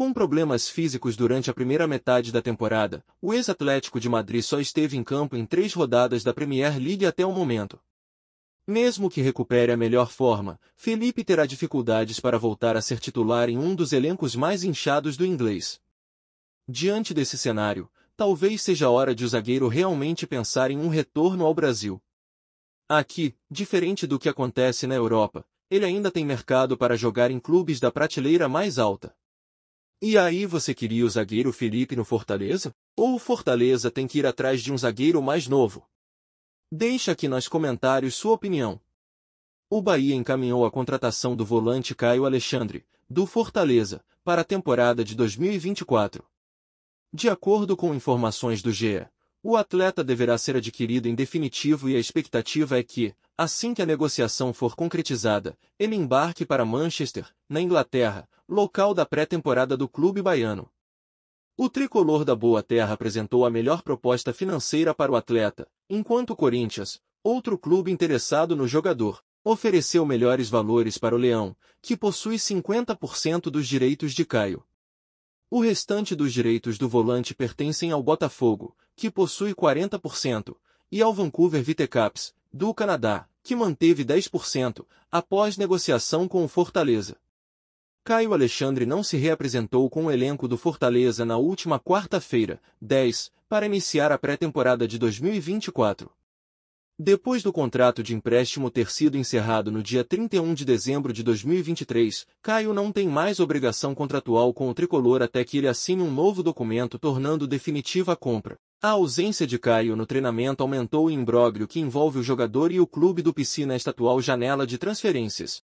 Com problemas físicos durante a primeira metade da temporada, o ex-Atlético de Madrid só esteve em campo em três rodadas da Premier League até o momento. Mesmo que recupere a melhor forma, Felipe terá dificuldades para voltar a ser titular em um dos elencos mais inchados do inglês. Diante desse cenário, talvez seja hora de o zagueiro realmente pensar em um retorno ao Brasil. Aqui, diferente do que acontece na Europa, ele ainda tem mercado para jogar em clubes da prateleira mais alta. E aí você queria o zagueiro Felipe no Fortaleza? Ou o Fortaleza tem que ir atrás de um zagueiro mais novo? Deixa aqui nos comentários sua opinião. O Bahia encaminhou a contratação do volante Caio Alexandre, do Fortaleza, para a temporada de 2024. De acordo com informações do GE, o atleta deverá ser adquirido em definitivo e a expectativa é que, Assim que a negociação for concretizada, ele embarque para Manchester, na Inglaterra, local da pré-temporada do clube baiano. O tricolor da Boa Terra apresentou a melhor proposta financeira para o atleta, enquanto o Corinthians, outro clube interessado no jogador, ofereceu melhores valores para o Leão, que possui 50% dos direitos de Caio. O restante dos direitos do volante pertencem ao Botafogo, que possui 40%, e ao Vancouver Vitecaps, do Canadá, que manteve 10%, após negociação com o Fortaleza. Caio Alexandre não se reapresentou com o elenco do Fortaleza na última quarta-feira, 10, para iniciar a pré-temporada de 2024. Depois do contrato de empréstimo ter sido encerrado no dia 31 de dezembro de 2023, Caio não tem mais obrigação contratual com o tricolor até que ele assine um novo documento tornando definitiva a compra. A ausência de Caio no treinamento aumentou o imbróglio que envolve o jogador e o clube do Piscina estadual janela de transferências.